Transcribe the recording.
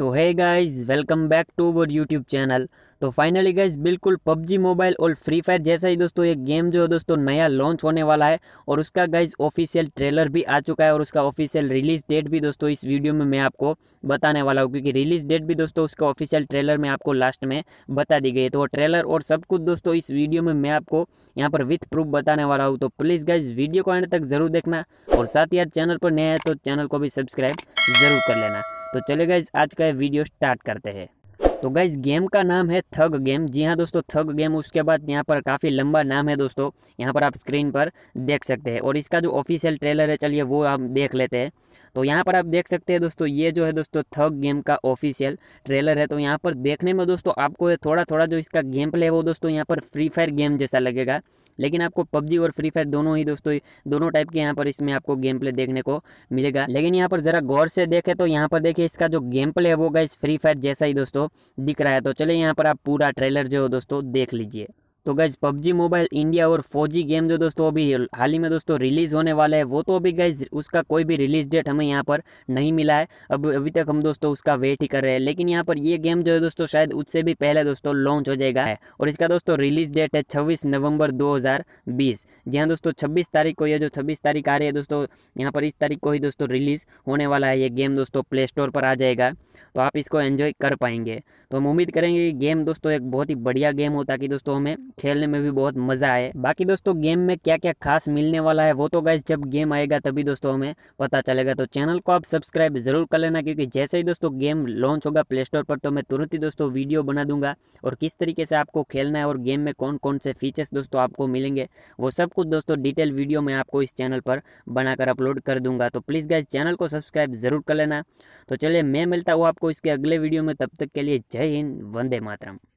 तो है guys welcome back to our YouTube channel तो फाइनली गाइज बिल्कुल पबजी मोबाइल और फ्री फायर जैसा ही दोस्तों ये गेम जो है दोस्तों नया लॉन्च होने वाला है और उसका गाइज ऑफिशियल ट्रेलर भी आ चुका है और उसका ऑफिशियल रिलीज डेट भी दोस्तों इस वीडियो में मैं आपको बताने वाला हूँ क्योंकि रिलीज डेट भी दोस्तों उसका ऑफिशियल ट्रेलर में आपको लास्ट में बता दी गई है तो वो ट्रेलर और सब कुछ दोस्तों इस वीडियो में मैं आपको यहाँ पर विथ प्रूफ बताने वाला हूँ तो प्लीज़ गाइज वीडियो को एंड तक जरूर देखना और साथ ही यार चैनल पर नया है तो चैनल को भी सब्सक्राइब जरूर कर लेना तो चले गए आज का वीडियो स्टार्ट करते हैं तो गाइज गेम का नाम है थग गेम जी हाँ दोस्तों थग गेम उसके बाद यहाँ पर काफ़ी लंबा नाम है दोस्तों यहाँ पर आप स्क्रीन पर देख सकते हैं और इसका जो ऑफिशियल ट्रेलर है चलिए वो आप देख लेते हैं तो यहाँ पर आप देख सकते हैं दोस्तों ये जो है दोस्तों थग गेम का ऑफिशियल ट्रेलर है तो यहाँ पर देखने में दोस्तों आपको थोड़ा थोड़ा जो इसका गेम प्ले है वो दोस्तों यहाँ पर फ्री फायर गेम जैसा लगेगा लेकिन आपको पबजी और फ्री फायर दोनों ही दोस्तों दोनों टाइप के यहाँ पर इसमें आपको गेम प्ले देखने को मिलेगा लेकिन यहाँ पर ज़रा गौर से देखें तो यहाँ पर देखिए इसका जो गेम प्ले है वो गाइस फ्री फायर जैसा ही दोस्तों दिख रहा है तो चलिए यहाँ पर आप पूरा ट्रेलर जो हो दोस्तों देख लीजिए तो गैज पबजी मोबाइल इंडिया और फौजी गेम जो दोस्तों अभी हाल ही में दोस्तों रिलीज़ होने वाला है वो तो अभी गैज उसका कोई भी रिलीज डेट हमें यहाँ पर नहीं मिला है अब अभी तक हम दोस्तों उसका वेट ही कर रहे हैं लेकिन यहाँ पर ये गेम जो है दोस्तों शायद उससे भी पहले दोस्तों लॉन्च हो जाएगा और इसका दोस्तों रिलीज डेट है छब्बीस नवंबर दो हज़ार बीस जी हाँ दोस्तों छब्बीस तारीख को यह जो छब्बीस तारीख आ रही है दोस्तों यहाँ पर इस तारीख को ही दोस्तों रिलीज़ होने वाला है ये गेम दोस्तों प्ले स्टोर पर आ जाएगा तो आप इसको एन्जॉय कर पाएंगे तो हम उम्मीद करेंगे कि गेम दोस्तों एक बहुत ही बढ़िया गेम हो ताकि दोस्तों हमें खेलने में भी बहुत मज़ा आए बाकी दोस्तों गेम में क्या क्या खास मिलने वाला है वो तो गाइज जब गेम आएगा तभी दोस्तों हमें पता चलेगा तो चैनल को आप सब्सक्राइब जरूर कर लेना क्योंकि जैसे ही दोस्तों गेम लॉन्च होगा प्ले स्टोर पर तो मैं तुरंत ही दोस्तों वीडियो बना दूंगा और किस तरीके से आपको खेलना है और गेम में कौन कौन से फीचर्स दोस्तों आपको मिलेंगे वो सब कुछ दोस्तों डिटेल वीडियो मैं आपको इस चैनल पर बनाकर अपलोड कर दूंगा तो प्लीज़ गाइज चैनल को सब्सक्राइब जरूर कर लेना तो चलिए मैं मिलता हूँ आपको इसके अगले वीडियो में तब तक के लिए जय हिंद वंदे मातरम